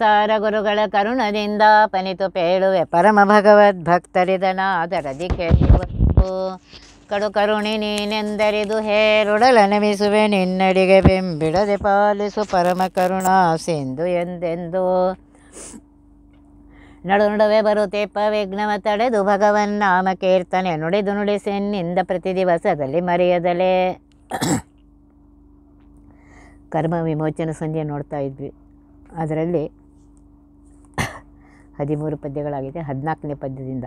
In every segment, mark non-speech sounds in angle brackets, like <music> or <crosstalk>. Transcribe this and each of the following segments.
ಸಾರ ಗುರುಗಳ ಕರುಣದಿಂದ ಪನಿತು ಪೇಳುವೆ ಪರಮ ಭಗವದ್ ಭಕ್ತರಿದನಾದರದಿ ಕೇಳುವಷ್ಟು ಕಡು ಕರುಣಿ ನೀನೆಂದರಿದು ಹೇರುಡಲನವಿಸುವೆ ನಿನ್ನಡಿಗೆ ಬೆಂಬಿಡದೆ ಪಾಲಿಸು ಪರಮ ಕರುಣಾ ಸಿಂಧು ಎಂದೆಂದು ನಡು ನಡುವೆ ಬರುತ್ತೆ ವಿಘ್ನವ ತಡೆದು ಭಗವನ್ ನಾಮ ಕೀರ್ತನೆ ನುಡಿದು ನಿಂದ ಪ್ರತಿ ದಿವಸದಲ್ಲಿ ಮರೆಯದಲೇ ಕರ್ಮ ವಿಮೋಚನ ಸಂಜೆ ನೋಡ್ತಾ ಇದ್ವಿ ಅದರಲ್ಲಿ ಹದಿಮೂರು ಪದ್ಯಗಳಾಗಿದೆ ಹದಿನಾಲ್ಕನೇ ಪದ್ಯದಿಂದ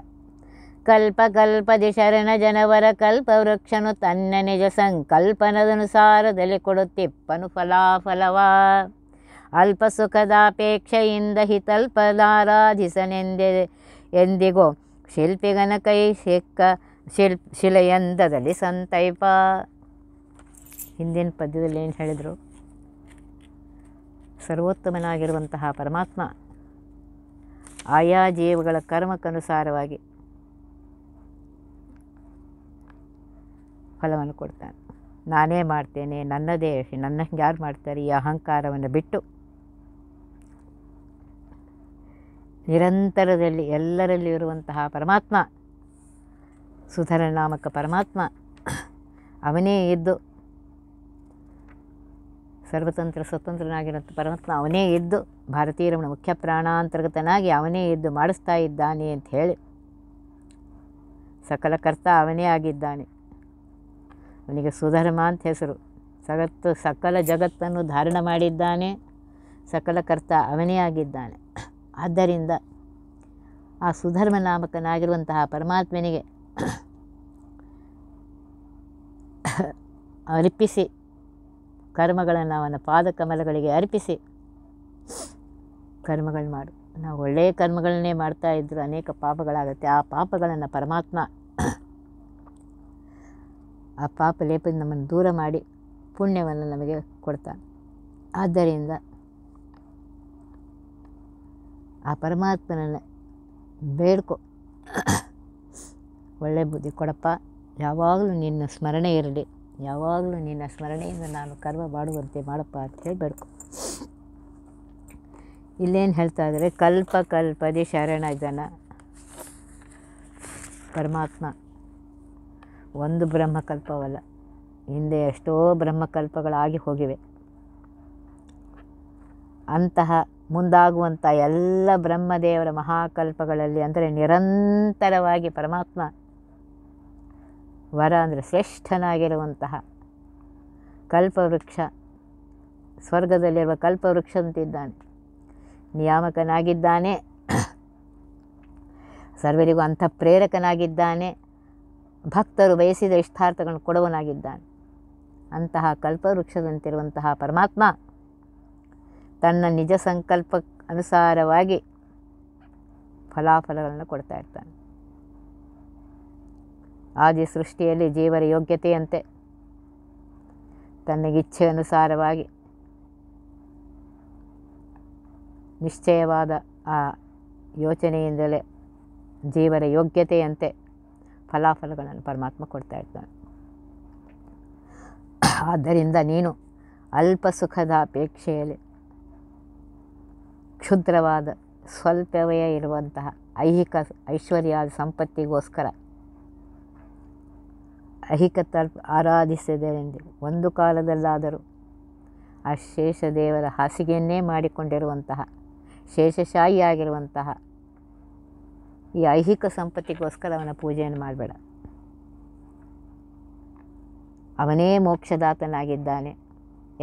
ಕಲ್ಪ ಕಲ್ಪದಿ ಶರಣ ಜನವರ ಕಲ್ಪ ವೃಕ್ಷನು ತನ್ನ ನಿಜ ಸಂಕಲ್ಪನದನುಸಾರದಲ್ಲಿ ಕೊಡುತ್ತಿಪ್ಪನು ಫಲಾಫಲವ ಅಲ್ಪ ಸುಖದಾಪೇಕ್ಷೆಯಿಂದ ಹಿತಲ್ಪದಾರಾಧಿಸನೆಂದೆ ಎಂದಿಗೋ ಶಿಲ್ಪಿಗನ ಕೈ ಸಿಕ್ಕ ಶಿಲ್ ಶಿಲೆಯಂದದಲ್ಲಿ ಸಂತೈಪ ಹಿಂದಿನ ಪದ್ಯದಲ್ಲಿ ಏನು ಹೇಳಿದರು ಸರ್ವೋತ್ತಮನಾಗಿರುವಂತಹ ಪರಮಾತ್ಮ ಆಯಾ ಜೀವಗಳ ಕರ್ಮಕ್ಕನುಸಾರವಾಗಿ ಫಲವನ್ನು ಕೊಡ್ತಾನೆ ನಾನೇ ಮಾಡ್ತೇನೆ ನನ್ನದೇ ನನ್ನ ಯಾರು ಮಾಡ್ತಾರೆ ಈ ಅಹಂಕಾರವನ್ನು ಬಿಟ್ಟು ನಿರಂತರದಲ್ಲಿ ಎಲ್ಲರಲ್ಲಿ ಇರುವಂತಹ ಪರಮಾತ್ಮ ಸುಧರ ನಾಮಕ ಪರಮಾತ್ಮ ಅವನೇ ಇದ್ದು ಸರ್ವತಂತ್ರ ಸ್ವತಂತ್ರನಾಗಿರುವಂಥ ಪರಮಾತ್ಮ ಅವನೇ ಎದ್ದು ಭಾರತೀಯರವನ ಮುಖ್ಯ ಪ್ರಾಣಾಂತರ್ಗತನಾಗಿ ಅವನೇ ಎದ್ದು ಮಾಡಿಸ್ತಾ ಇದ್ದಾನೆ ಅಂತ ಹೇಳಿ ಸಕಲ ಕರ್ತ ಅವನೇ ಆಗಿದ್ದಾನೆ ಅವನಿಗೆ ಸುಧರ್ಮ ಅಂತ ಹೆಸರು ಸಗತ್ತು ಸಕಲ ಜಗತ್ತನ್ನು ಧಾರಣ ಮಾಡಿದ್ದಾನೆ ಸಕಲ ಕರ್ತ ಅವನೇ ಆಗಿದ್ದಾನೆ ಆದ್ದರಿಂದ ಆ ಸುಧರ್ಮ ನಾಮಕನಾಗಿರುವಂತಹ ಪರಮಾತ್ಮನಿಗೆ ಅರ್ಪಿಸಿ ಕರ್ಮಗಳನ್ನು ಅವನ ಪಾದಕಮಲಗಳಿಗೆ ಅರ್ಪಿಸಿ ಕರ್ಮಗಳು ಮಾಡು ನಾವು ಒಳ್ಳೆಯ ಕರ್ಮಗಳನ್ನೇ ಮಾಡ್ತಾ ಇದ್ದರೂ ಅನೇಕ ಪಾಪಗಳಾಗುತ್ತೆ ಆ ಪಾಪಗಳನ್ನು ಪರಮಾತ್ಮ ಆ ಪಾಪ ಲೇಪ ನಮ್ಮನ್ನು ದೂರ ಮಾಡಿ ಪುಣ್ಯವನ್ನು ನಮಗೆ ಕೊಡ್ತಾನೆ ಆದ್ದರಿಂದ ಆ ಪರಮಾತ್ಮನನ್ನು ಬೇಡ್ಕೊ ಒಳ್ಳೆ ಬುದ್ಧಿ ಕೊಡಪ್ಪ ಯಾವಾಗಲೂ ನಿನ್ನ ಸ್ಮರಣೆ ಇರಲಿ ಯಾವಾಗಲೂ ನಿನ್ನ ಸ್ಮರಣೆಯಿಂದ ನಾನು ಕರ್ಮ ಮಾಡುವಂತೆ ಮಾಡಪ್ಪ ಅಂತ ಹೇಳಬೇಕು ಇಲ್ಲೇನು ಹೇಳ್ತಾ ಇದ್ದಾರೆ ಕಲ್ಪ ಕಲ್ಪದಿ ಶರಣ ಜನ ಪರಮಾತ್ಮ ಒಂದು ಬ್ರಹ್ಮಕಲ್ಪವಲ್ಲ ಹಿಂದೆ ಎಷ್ಟೋ ಬ್ರಹ್ಮಕಲ್ಪಗಳಾಗಿ ಹೋಗಿವೆ ಅಂತಹ ಮುಂದಾಗುವಂಥ ಎಲ್ಲ ಬ್ರಹ್ಮದೇವರ ಮಹಾಕಲ್ಪಗಳಲ್ಲಿ ಅಂದರೆ ನಿರಂತರವಾಗಿ ಪರಮಾತ್ಮ ವರ ಅಂದರೆ ಶ್ರೇಷ್ಠನಾಗಿರುವಂತಹ ಕಲ್ಪವೃಕ್ಷ ಸ್ವರ್ಗದಲ್ಲಿರುವ ಕಲ್ಪವೃಕ್ಷ ನಿಯಾಮಕನಾಗಿದ್ದಾನೆ ಸರ್ವರಿಗೂ ಅಂಥ ಪ್ರೇರಕನಾಗಿದ್ದಾನೆ ಭಕ್ತರು ಬಯಸಿದ ಇಷ್ಟಾರ್ಥಗಳನ್ನು ಕೊಡುವನಾಗಿದ್ದಾನೆ ಅಂತಹ ಕಲ್ಪವೃಕ್ಷದಂತಿರುವಂತಹ ಪರಮಾತ್ಮ ತನ್ನ ನಿಜ ಸಂಕಲ್ಪ ಅನುಸಾರವಾಗಿ ಫಲಾಫಲಗಳನ್ನು ಕೊಡ್ತಾ ಇರ್ತಾನೆ ಆದಿ ಸೃಷ್ಟಿಯಲ್ಲಿ ಜೀವರ ಯೋಗ್ಯತೆಯಂತೆ ತನ್ನ ಅನುಸಾರವಾಗಿ ನಿಶ್ಚಯವಾದ ಆ ಯೋಚನೆಯಿಂದಲೇ ಜೀವರ ಯೋಗ್ಯತೆಯಂತೆ ಫಲಾಫಲಗಳನ್ನು ಪರಮಾತ್ಮ ಕೊಡ್ತಾ ಇರ್ತಾನೆ ಆದ್ದರಿಂದ ನೀನು ಅಲ್ಪ ಸುಖದ ಅಪೇಕ್ಷೆಯಲ್ಲಿ ಕ್ಷುದ್ರವಾದ ಸ್ವಲ್ಪವೇ ಇರುವಂತಹ ಐಹಿಕ ಐಶ್ವರ್ಯಾದ ಸಂಪತ್ತಿಗೋಸ್ಕರ ಅಹಿಕತ್ ಆರಾಧಿಸಿದರೆಂದು ಒಂದು ಕಾಲದಲ್ಲಾದರೂ ಆ ಶೇಷ ದೇವರ ಹಾಸಿಗೆಯನ್ನೇ ಮಾಡಿಕೊಂಡಿರುವಂತಹ ಶೇಷಶಾಹಿಯಾಗಿರುವಂತಹ ಈ ಐಹಿಕ ಸಂಪತ್ತಿಗೋಸ್ಕರ ಅವನ ಪೂಜೆಯನ್ನು ಮಾಡಬೇಡ ಅವನೇ ಮೋಕ್ಷದಾತನಾಗಿದ್ದಾನೆ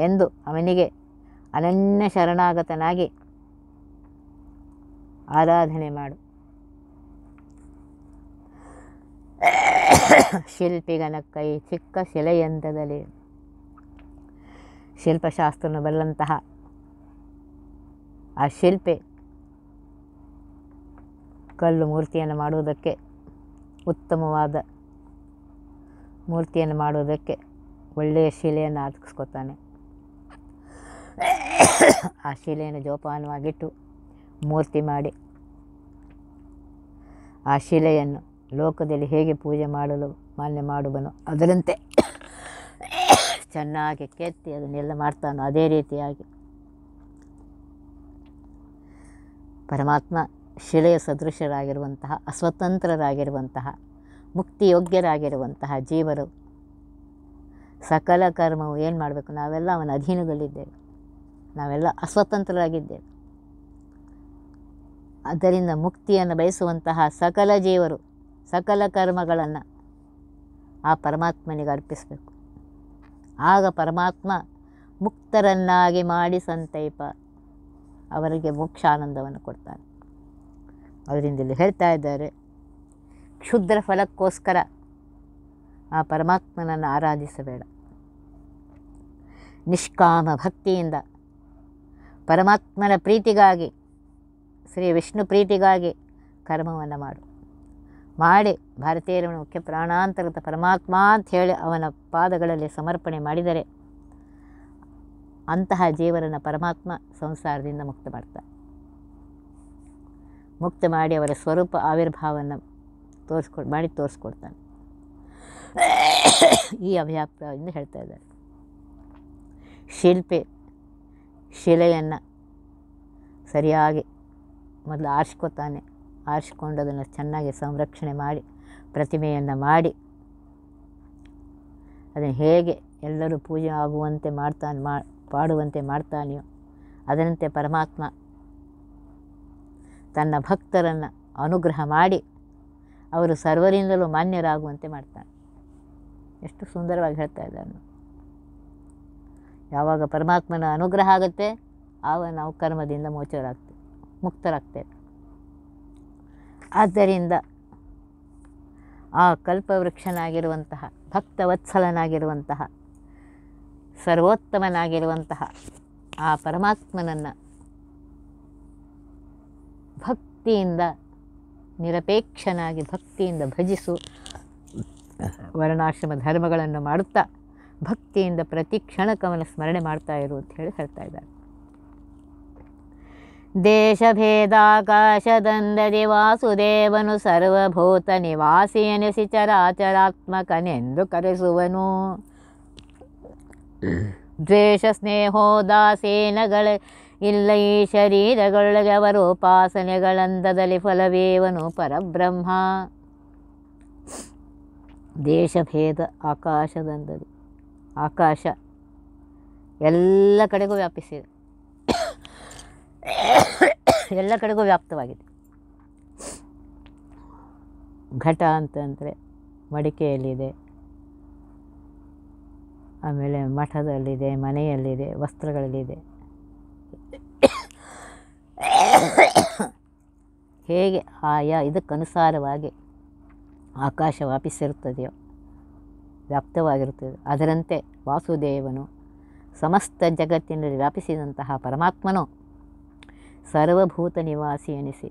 ಎಂದು ಅವನಿಗೆ ಅನನ್ಯ ಶರಣಾಗತನಾಗಿ ಆರಾಧನೆ ಮಾಡು <laughs> ಶಿಲ್ಪಿಗನ ಕೈ ಚಿಕ್ಕ ಶಿಲೆಯಂತದಲ್ಲಿ ಶಿಲ್ಪಶಾಸ್ತ್ರನು ಬಲ್ಲಂತಹ ಆ ಶಿಲ್ಪೆ ಕಲ್ಲು ಮೂರ್ತಿಯನ್ನು ಮಾಡುವುದಕ್ಕೆ ಉತ್ತಮವಾದ ಮೂರ್ತಿಯನ್ನು ಮಾಡುವುದಕ್ಕೆ ಒಳ್ಳೆಯ ಶಿಲೆಯನ್ನು ಆಟಿಸ್ಕೊತಾನೆ <coughs> ಆ ಶಿಲೆಯನ್ನು ಜೋಪಾನವಾಗಿಟ್ಟು ಮೂರ್ತಿ ಮಾಡಿ ಆ ಶಿಲೆಯನ್ನು ಲೋಕದಲ್ಲಿ ಹೇಗೆ ಪೂಜೆ ಮಾಡಲು ಮಾನ್ಯ ಮಾಡುವನು ಅದರಂತೆ ಚೆನ್ನಾಗಿ ಕೆತ್ತಿ ಅದನ್ನೆಲ್ಲ ಮಾಡ್ತಾನೋ ಅದೇ ರೀತಿಯಾಗಿ ಪರಮಾತ್ಮ ಶಿಲೆಯ ಸದೃಶರಾಗಿರುವಂತಹ ಅಸ್ವತಂತ್ರರಾಗಿರುವಂತಹ ಮುಕ್ತಿಯೋಗ್ಯರಾಗಿರುವಂತಹ ಜೀವರು ಸಕಲ ಕರ್ಮವು ಏನು ಮಾಡಬೇಕು ನಾವೆಲ್ಲ ಅವನ ಅಧೀನದಲ್ಲಿದ್ದೇವೆ ನಾವೆಲ್ಲ ಅಸ್ವತಂತ್ರರಾಗಿದ್ದೇವೆ ಅದರಿಂದ ಮುಕ್ತಿಯನ್ನು ಬಯಸುವಂತಹ ಸಕಲ ಜೀವರು ಸಕಲ ಕರ್ಮಗಳನ್ನು ಆ ಪರಮಾತ್ಮನಿಗೆ ಅರ್ಪಿಸಬೇಕು ಆಗ ಪರಮಾತ್ಮ ಮುಕ್ತರನ್ನಾಗಿ ಮಾಡಿ ಸಂತೈಪ ಅವರಿಗೆ ಮೋಕ್ಷಾನಂದವನ್ನು ಕೊಡ್ತಾನೆ ಅದರಿಂದ ಇಲ್ಲಿ ಹೇಳ್ತಾ ಇದ್ದಾರೆ ಕ್ಷುದ್ರ ಫಲಕ್ಕೋಸ್ಕರ ಆ ಪರಮಾತ್ಮನನ್ನು ಆರಾಧಿಸಬೇಡ ನಿಷ್ಕಾಮ ಭಕ್ತಿಯಿಂದ ಪರಮಾತ್ಮನ ಪ್ರೀತಿಗಾಗಿ ಶ್ರೀ ವಿಷ್ಣು ಪ್ರೀತಿಗಾಗಿ ಕರ್ಮವನ್ನು ಮಾಡು ಮಾಡಿ ಭಾರತೀಯರವನ ಮುಖ್ಯ ಪ್ರಾಣಾಂತರ್ಗತ ಪರಮಾತ್ಮ ಅಂತ ಹೇಳಿ ಅವನ ಪಾದಗಳಲ್ಲಿ ಸಮರ್ಪಣೆ ಮಾಡಿದರೆ ಅಂತಹ ಜೀವರನ್ನು ಪರಮಾತ್ಮ ಸಂಸಾರದಿಂದ ಮುಕ್ತ ಮಾಡ್ತಾರೆ ಮುಕ್ತ ಮಾಡಿ ಅವರ ಸ್ವರೂಪ ಆವಿರ್ಭಾವವನ್ನು ತೋರಿಸ್ಕೊ ಮಾಡಿ ತೋರಿಸ್ಕೊಡ್ತಾನೆ ಈ ಅಭಯಾಪ್ತದಿಂದ ಹೇಳ್ತಾ ಇದ್ದಾರೆ ಶಿಲ್ಪಿ ಶಿಲೆಯನ್ನು ಸರಿಯಾಗಿ ಮೊದಲು ಆರಿಸ್ಕೊತಾನೆ ಆರಿಸಿಕೊಂಡು ಅದನ್ನು ಚೆನ್ನಾಗಿ ಸಂರಕ್ಷಣೆ ಮಾಡಿ ಪ್ರತಿಮೆಯನ್ನು ಮಾಡಿ ಅದನ್ನು ಹೇಗೆ ಎಲ್ಲರೂ ಪೂಜೆ ಆಗುವಂತೆ ಮಾಡ್ತಾನೆ ಮಾಡುವಂತೆ ಮಾಡ್ತಾನೆಯೋ ಅದರಂತೆ ಪರಮಾತ್ಮ ತನ್ನ ಭಕ್ತರನ್ನು ಅನುಗ್ರಹ ಮಾಡಿ ಅವರು ಸರ್ವರಿಂದಲೂ ಮಾನ್ಯರಾಗುವಂತೆ ಮಾಡ್ತಾನೆ ಎಷ್ಟು ಸುಂದರವಾಗಿ ಹೇಳ್ತಾ ಇದ್ದಾನೆ ಯಾವಾಗ ಪರಮಾತ್ಮನ ಅನುಗ್ರಹ ಆಗುತ್ತೆ ಆವಾಗ ನಾವು ಕರ್ಮದಿಂದ ಮೋಚರಾಗ್ತೇವೆ ಮುಕ್ತರಾಗ್ತೇವೆ ಆದ್ದರಿಂದ ಆ ಕಲ್ಪವೃಕ್ಷನಾಗಿರುವಂತಹ ಭಕ್ತವತ್ಸಲನಾಗಿರುವಂತಹ ಸರ್ವೋತ್ತಮನಾಗಿರುವಂತಹ ಆ ಪರಮಾತ್ಮನನ್ನು ಭಕ್ತಿಯಿಂದ ನಿರಪೇಕ್ಷನಾಗಿ ಭಕ್ತಿಯಿಂದ ಭಜಿಸು ವರ್ಣಾಶ್ರಮ ಧರ್ಮಗಳನ್ನು ಮಾಡುತ್ತಾ ಭಕ್ತಿಯಿಂದ ಪ್ರತಿ ಕ್ಷಣಕ್ಕವನ ಸ್ಮರಣೆ ಮಾಡ್ತಾ ಇರು ಅಂತ ಹೇಳಿ ಹೇಳ್ತಾ ಇದ್ದಾರೆ ದೇಶಭೇದಾಕಾಶದಂದದಿ ವಾಸುದೇವನು ಸರ್ವಭೂತ ನಿವಾಸಿಯನಿಸಿ ಚರಾಚರಾತ್ಮಕನೆಂದು ಕರೆಸುವನು ದ್ವೇಷ ಸ್ನೇಹೋದಾಸೀನಗಳ ಇಲ್ಲ ಈ ಶರೀರಗಳೊಳಗೆ ಅವರು ಉಪಾಸನೆಗಳಂದದಲ್ಲಿ ಫಲವೇವನು ಪರಬ್ರಹ್ಮ ದೇಶಭೇದ ಆಕಾಶದಂದದಿ ಆಕಾಶ ಎಲ್ಲ ಕಡೆಗೂ ವ್ಯಾಪಿಸಿದೆ <coughs> ಎಲ್ಲ ಕಡೆಗೂ ವ್ಯಾಪ್ತವಾಗಿದೆ ಘಟ ಅಂತಂದರೆ ಮಡಿಕೆಯಲ್ಲಿದೆ ಆಮೇಲೆ ಮಠದಲ್ಲಿದೆ ಮನೆಯಲ್ಲಿದೆ ವಸ್ತ್ರಗಳಲ್ಲಿದೆ ಹೇಗೆ ಆಯಾ ಇದಕ್ಕನುಸಾರವಾಗಿ ಆಕಾಶ ವಾಪಿಸಿರುತ್ತದೆಯೋ ವ್ಯಾಪ್ತವಾಗಿರುತ್ತದೆ ಅದರಂತೆ ವಾಸುದೇವನು ಸಮಸ್ತ ಜಗತ್ತಿನಲ್ಲಿ ವ್ಯಾಪಿಸಿದಂತಹ ಪರಮಾತ್ಮನು ಸರ್ವಭೂತ ನಿವಾಸಿ ಎನಿಸಿ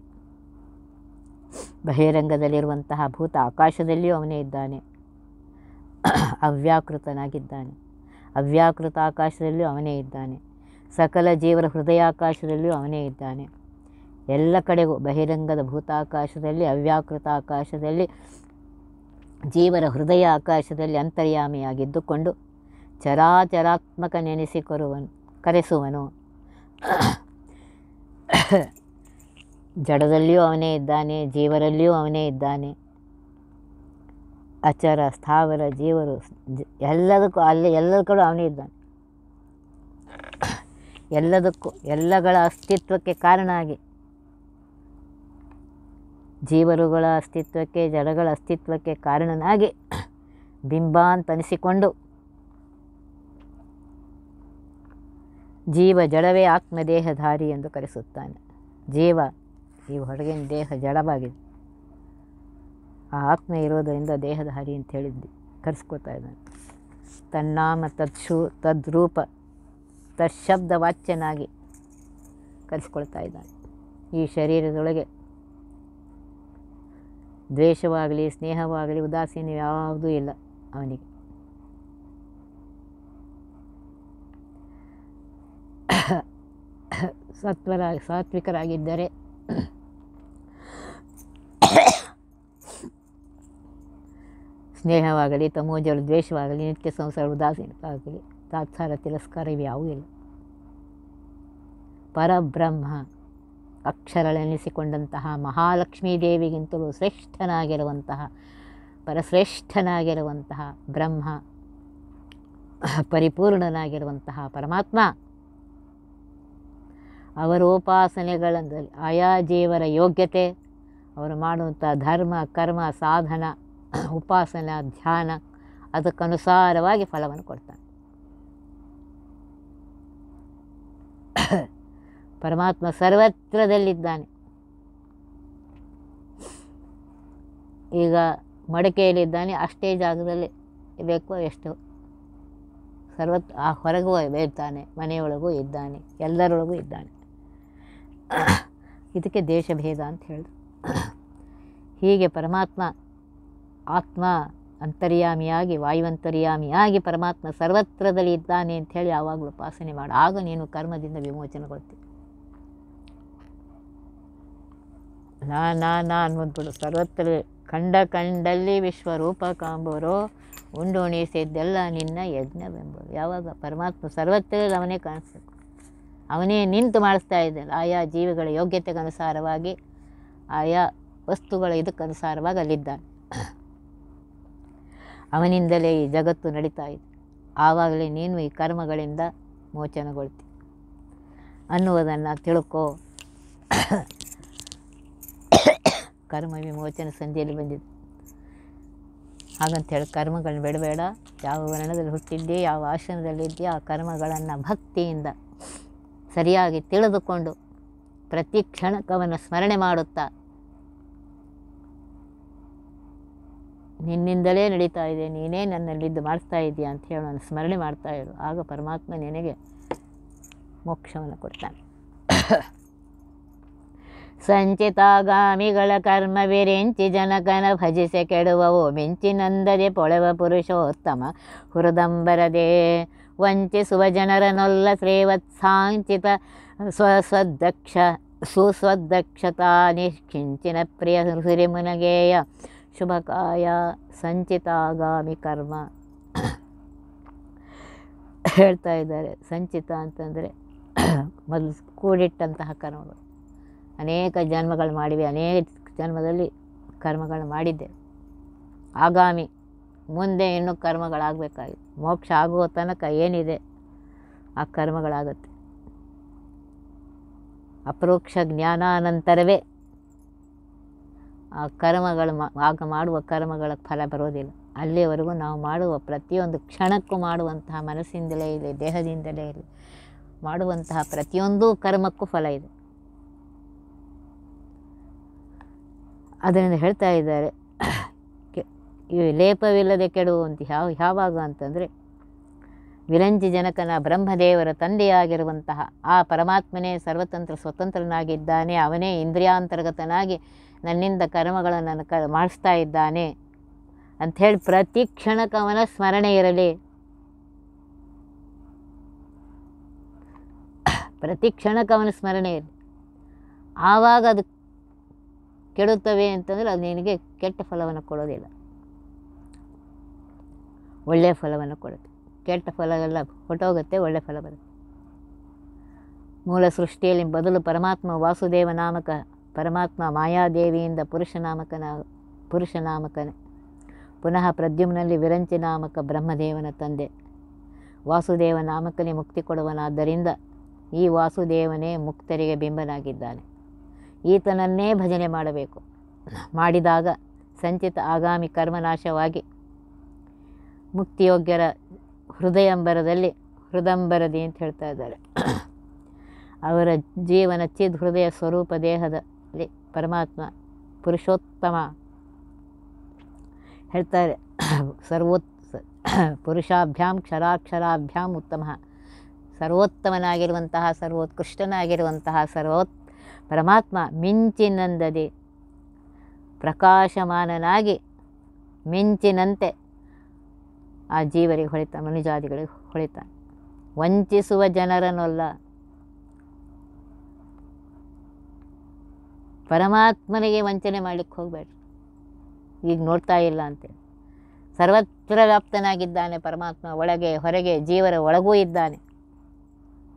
ಬಹಿರಂಗದಲ್ಲಿರುವಂತಹ ಭೂತ ಆಕಾಶದಲ್ಲಿಯೂ ಅವನೇ ಇದ್ದಾನೆ ಅವ್ಯಾಕೃತನಾಗಿದ್ದಾನೆ ಅವ್ಯಾಕೃತ ಆಕಾಶದಲ್ಲಿಯೂ ಅವನೇ ಇದ್ದಾನೆ ಸಕಲ ಜೀವರ ಹೃದಯಾಕಾಶದಲ್ಲಿಯೂ ಅವನೇ ಇದ್ದಾನೆ ಎಲ್ಲ ಕಡೆಗೂ ಬಹಿರಂಗದ ಭೂತಾಕಾಶದಲ್ಲಿ ಅವ್ಯಾಕೃತ ಆಕಾಶದಲ್ಲಿ ಜೀವರ ಹೃದಯ ಆಕಾಶದಲ್ಲಿ ಅಂತರ್ಯಾಮಿಯಾಗಿದ್ದುಕೊಂಡು ಚರಾಚರಾತ್ಮಕ ನೆನೆಸಿಕೊರುವನು ಕರೆಸುವನು ಜಡದಲ್ಲಿಯೂ ಅವನೇ ಇದ್ದಾನೆ ಜೀವರಲ್ಲಿಯೂ ಅವನೇ ಇದ್ದಾನೆ ಅಚರ ಸ್ಥಾವರ ಜೀವರು ಎಲ್ಲದಕ್ಕೂ ಅಲ್ಲಿ ಎಲ್ಲದಕ್ಕೂ ಅವನೇ ಇದ್ದಾನೆ ಎಲ್ಲದಕ್ಕೂ ಎಲ್ಲಗಳ ಅಸ್ತಿತ್ವಕ್ಕೆ ಕಾರಣ ಆಗಿ ಜೀವರುಗಳ ಅಸ್ತಿತ್ವಕ್ಕೆ ಜಡಗಳ ಅಸ್ತಿತ್ವಕ್ಕೆ ಕಾರಣನಾಗಿ ಬಿಂಬ ಅಂತನಿಸಿಕೊಂಡು ಜೀವ ಜಡವೇ ದೇಹಧಾರಿ ಎಂದು ಕರೆಸುತ್ತಾನೆ ಜೀವ ಈ ಹೊರಗಿನ ದೇಹ ಜಡವಾಗಿದೆ ಆ ಆತ್ಮ ಇರೋದರಿಂದ ದೇಹಧಾರಿ ಅಂತ ಹೇಳಿದ್ದು ಕರೆಸ್ಕೋತಾ ಇದ್ದಾನೆ ತನ್ನಾಮ ತತ್ಸು ತದ್ರೂಪ ತಶಬ್ದ ವಾಚ್ಯನಾಗಿ ಕರೆಸ್ಕೊಳ್ತಾ ಇದ್ದಾನೆ ಈ ಶರೀರದೊಳಗೆ ದ್ವೇಷವಾಗಲಿ ಸ್ನೇಹವಾಗಲಿ ಉದಾಸೀನ ಯಾವುದೂ ಇಲ್ಲ ಅವನಿಗೆ ಸತ್ವರ ಸಾತ್ವಿಕರಾಗಿದ್ದರೆ ಸ್ನೇಹವಾಗಲಿ ತಮೋಜರು ದ್ವೇಷವಾಗಲಿ ನಿತ್ಯ ಸಂಸಾರ ಉದಾಸೀನವಾಗಲಿ ತಾತ್ಸಾರ ತಿರಸ್ಕಾರ ಇವ್ಯಾವೂ ಇಲ್ಲ ಪರಬ್ರಹ್ಮ ಅಕ್ಷರಳೆನಿಸಿಕೊಂಡಂತಹ ಮಹಾಲಕ್ಷ್ಮೀ ದೇವಿಗಿಂತಲೂ ಶ್ರೇಷ್ಠನಾಗಿರುವಂತಹ ಪರಶ್ರೇಷ್ಠನಾಗಿರುವಂತಹ ಬ್ರಹ್ಮ ಪರಿಪೂರ್ಣನಾಗಿರುವಂತಹ ಪರಮಾತ್ಮ ಉಪಾಸನೆಗಳಂದರೆ ಆಯಾ ಜೀವರ ಯೋಗ್ಯತೆ ಅವರು ಮಾಡುವಂಥ ಧರ್ಮ ಕರ್ಮ ಸಾಧನ ಉಪಾಸನ ಧ್ಯಾನ ಅದಕ್ಕನುಸಾರವಾಗಿ ಫಲವನ್ನು ಕೊಡ್ತಾನೆ ಪರಮಾತ್ಮ ಸರ್ವತ್ರದಲ್ಲಿದ್ದಾನೆ ಈಗ ಮಡಕೆಯಲ್ಲಿದ್ದಾನೆ ಅಷ್ಟೇ ಜಾಗದಲ್ಲಿ ಬೇಕೋ ಎಷ್ಟು ಸರ್ವತ್ ಆ ಹೊರಗೂ ಇರ್ತಾನೆ ಮನೆಯೊಳಗೂ ಇದ್ದಾನೆ ಎಲ್ಲರೊಳಗೂ ಇದ್ದಾನೆ ಇದಕ್ಕೆ ದೇಶಭೇದ ಅಂತ ಹೇಳಿದ್ರು ಹೀಗೆ ಪರಮಾತ್ಮ ಆತ್ಮ ಅಂತರ್ಯಾಮಿಯಾಗಿ ವಾಯುವಂತರ್ಯಾಮಿಯಾಗಿ ಪರಮಾತ್ಮ ಸರ್ವತ್ರದಲ್ಲಿ ಇದ್ದಾನೆ ಅಂಥೇಳಿ ಯಾವಾಗಲೂ ಉಪಾಸನೆ ಮಾಡು ಆಗ ನೀನು ಕರ್ಮದಿಂದ ವಿಮೋಚನೆಗೊಳ್ತೀನಿ ನಾ ನಾ ನಾ ಅನ್ಬಿಟ್ಬಿಡು ಸರ್ವತ್ರ ಕಂಡ ಕಂಡಲ್ಲಿ ವಿಶ್ವರೂಪ ಕಾಂಬೋರೋ ಉಂಡೋಣಿಸಿದ್ದೆಲ್ಲ ನಿನ್ನ ಯಜ್ಞವೆಂಬುದು ಯಾವಾಗ ಪರಮಾತ್ಮ ಸರ್ವತ್ರ ಅವನೇ ಕಾಣಿಸ್ಬೇಕು ಅವನೇ ನಿಂತು ಮಾಡಿಸ್ತಾ ಇದ್ದಾನೆ ಆಯಾ ಜೀವಿಗಳ ಯೋಗ್ಯತೆಗನುಸಾರವಾಗಿ ಆಯಾ ವಸ್ತುಗಳ ಇದಕ್ಕನುಸಾರವಾಗಿ ಅಲ್ಲಿದ್ದಾನೆ ಅವನಿಂದಲೇ ಈ ಜಗತ್ತು ನಡೀತಾ ಇದೆ ಆವಾಗಲೇ ನೀನು ಈ ಕರ್ಮಗಳಿಂದ ಮೋಚನಗೊಳ್ತಿ ಅನ್ನುವುದನ್ನು ತಿಳ್ಕೊ ಕರ್ಮ ವಿಮೋಚನ ಸಂಧಿಯಲ್ಲಿ ಬಂದಿದೆ ಹೇಳಿ ಕರ್ಮಗಳನ್ನ ಬಿಡಬೇಡ ಯಾವ ವರ್ಣದಲ್ಲಿ ಹುಟ್ಟಿದ್ದೆ ಯಾವ ಆಶ್ರಮದಲ್ಲಿದ್ದೆ ಆ ಕರ್ಮಗಳನ್ನು ಭಕ್ತಿಯಿಂದ ಸರಿಯಾಗಿ ತಿಳಿದುಕೊಂಡು ಪ್ರತಿ ಕ್ಷಣಕವನ್ನು ಸ್ಮರಣೆ ಮಾಡುತ್ತಾ ನಿನ್ನಿಂದಲೇ ನಡೀತಾ ಇದೆ ನೀನೇ ನನ್ನಲ್ಲಿದ್ದು ಮಾಡಿಸ್ತಾ ಇದೆಯಾ ಅಂತ ಹೇಳಿ ನಾನು ಸ್ಮರಣೆ ಮಾಡ್ತಾ ಇರು ಆಗ ಪರಮಾತ್ಮ ನಿನಗೆ ಮೋಕ್ಷವನ್ನು ಕೊಡ್ತಾನೆ ಸಂಚಿತಾಗಾಮಿಗಳ ಕರ್ಮವಿರೆಂಚಿ ಜನಕನ ಭಜಿಸೆ ಕೆಡುವವು ಮಿಂಚಿನಂದದೆ ಪೊಳವ ಪುರುಷೋತ್ತಮ ಹುರದಂಬರದೇ ವಂಚಿಸುವ ಸುವಜನರನೊಲ್ಲ ಶ್ರೇವತ್ಸಾಂಚಿತ ಸ್ವಸ್ವದಕ್ಷ ಸುಸ್ವದಕ್ಷತಾ ನಿಷ್ಕಿಂಚಿನ ಪ್ರಿಯ ಮುನಗೇಯ ಶುಭಕಾಯ ಸಂಚಿತಾಗಾಮಿ ಕರ್ಮ ಹೇಳ್ತಾ ಇದ್ದಾರೆ ಸಂಚಿತ ಅಂತಂದರೆ ಮೊದಲು ಕೂಡಿಟ್ಟಂತಹ ಕರ್ಮಗಳು ಅನೇಕ ಜನ್ಮಗಳು ಮಾಡಿವೆ ಅನೇಕ ಜನ್ಮದಲ್ಲಿ ಕರ್ಮಗಳು ಮಾಡಿದ್ದೆ ಆಗಾಮಿ ಮುಂದೆ ಇನ್ನೂ ಕರ್ಮಗಳಾಗಬೇಕಾಗಿತ್ತು ಮೋಕ್ಷ ಆಗುವ ತನಕ ಏನಿದೆ ಆ ಕರ್ಮಗಳಾಗುತ್ತೆ ಅಪರೋಕ್ಷ ಜ್ಞಾನಾನಂತರವೇ ಆ ಕರ್ಮಗಳು ಆಗ ಮಾಡುವ ಕರ್ಮಗಳ ಫಲ ಬರೋದಿಲ್ಲ ಅಲ್ಲಿವರೆಗೂ ನಾವು ಮಾಡುವ ಪ್ರತಿಯೊಂದು ಕ್ಷಣಕ್ಕೂ ಮಾಡುವಂತಹ ಮನಸ್ಸಿಂದಲೇ ಇರಲಿ ದೇಹದಿಂದಲೇ ಇರಲಿ ಮಾಡುವಂತಹ ಪ್ರತಿಯೊಂದು ಕರ್ಮಕ್ಕೂ ಫಲ ಇದೆ ಅದರಿಂದ ಹೇಳ್ತಾ ಇದ್ದಾರೆ ಲೇಪವಿಲ್ಲದೆ ಕೆಡುವಂತೆ ಯಾವ ಯಾವಾಗ ಅಂತಂದರೆ ಜನಕನ ಬ್ರಹ್ಮದೇವರ ತಂದೆಯಾಗಿರುವಂತಹ ಆ ಪರಮಾತ್ಮನೇ ಸರ್ವತಂತ್ರ ಸ್ವತಂತ್ರನಾಗಿದ್ದಾನೆ ಅವನೇ ಇಂದ್ರಿಯಾಂತರ್ಗತನಾಗಿ ನನ್ನಿಂದ ಕರ್ಮಗಳನ್ನು ಕ ಮಾಡಿಸ್ತಾ ಇದ್ದಾನೆ ಅಂಥೇಳಿ ಪ್ರತಿ ಕ್ಷಣಕವನ ಸ್ಮರಣೆ ಇರಲಿ ಪ್ರತಿ ಕ್ಷಣಕವನ ಸ್ಮರಣೆ ಇರಲಿ ಆವಾಗ ಅದು ಕೆಡುತ್ತವೆ ಅಂತಂದರೆ ಅದು ನಿನಗೆ ಕೆಟ್ಟ ಫಲವನ್ನು ಕೊಡೋದಿಲ್ಲ ಒಳ್ಳೆಯ ಫಲವನ್ನು ಕೊಡುತ್ತೆ ಕೆಟ್ಟ ಫಲವೆಲ್ಲ ಹೊಟ್ಟೋಗುತ್ತೆ ಒಳ್ಳೆಯ ಫಲ ಬರುತ್ತೆ ಮೂಲ ಸೃಷ್ಟಿಯಲ್ಲಿ ಬದಲು ಪರಮಾತ್ಮ ವಾಸುದೇವ ನಾಮಕ ಪರಮಾತ್ಮ ಮಾಯಾದೇವಿಯಿಂದ ಪುರುಷ ಪುರುಷ ನಾಮಕನೇ ಪುನಃ ಪ್ರದ್ಯುಮ್ನಲ್ಲಿ ವಿರಂಚಿ ನಾಮಕ ಬ್ರಹ್ಮದೇವನ ತಂದೆ ವಾಸುದೇವ ನಾಮಕನೇ ಮುಕ್ತಿ ಕೊಡುವನಾದ್ದರಿಂದ ಈ ವಾಸುದೇವನೇ ಮುಕ್ತರಿಗೆ ಬಿಂಬನಾಗಿದ್ದಾನೆ ಈತನನ್ನೇ ಭಜನೆ ಮಾಡಬೇಕು ಮಾಡಿದಾಗ ಸಂಚಿತ ಆಗಾಮಿ ಕರ್ಮನಾಶವಾಗಿ ಮುಕ್ತಿಯೋಗ್ಯರ ಹೃದಯಂಬರದಲ್ಲಿ ಹೃದಂಬರದಿ ಅಂತ ಹೇಳ್ತಾ ಇದ್ದಾರೆ ಅವರ ಜೀವನ ಚಿದ್ ಹೃದಯ ಸ್ವರೂಪ ದೇಹದಲ್ಲಿ ಪರಮಾತ್ಮ ಪುರುಷೋತ್ತಮ ಹೇಳ್ತಾರೆ ಸರ್ವೋತ್ ಪುರುಷಾಭ್ಯಾಂ ಕ್ಷರಾಕ್ಷರಾಭ್ಯಾಂ ಉತ್ತಮ ಸರ್ವೋತ್ತಮನಾಗಿರುವಂತಹ ಸರ್ವೋತ್ಕೃಷ್ಟನಾಗಿರುವಂತಹ ಸರ್ವೋತ್ ಪರಮಾತ್ಮ ಮಿಂಚಿನಂದದಿ ಪ್ರಕಾಶಮಾನನಾಗಿ ಮಿಂಚಿನಂತೆ ಆ ಜೀವರಿಗೆ ಹೊಳಿತ ಮನುಜಾದಿಗಳಿಗೆ ಹೊಳಿತ ವಂಚಿಸುವ ಜನರನ್ನಲ್ಲ ಪರಮಾತ್ಮನಿಗೆ ವಂಚನೆ ಮಾಡಲಿಕ್ಕೆ ಹೋಗಬೇಡ್ರಿ ಈಗ ನೋಡ್ತಾ ಇಲ್ಲ ಅಂತೇಳಿ ಸರ್ವತ್ರ ವ್ಯಾಪ್ತನಾಗಿದ್ದಾನೆ ಪರಮಾತ್ಮ ಒಳಗೆ ಹೊರಗೆ ಜೀವರ ಒಳಗೂ ಇದ್ದಾನೆ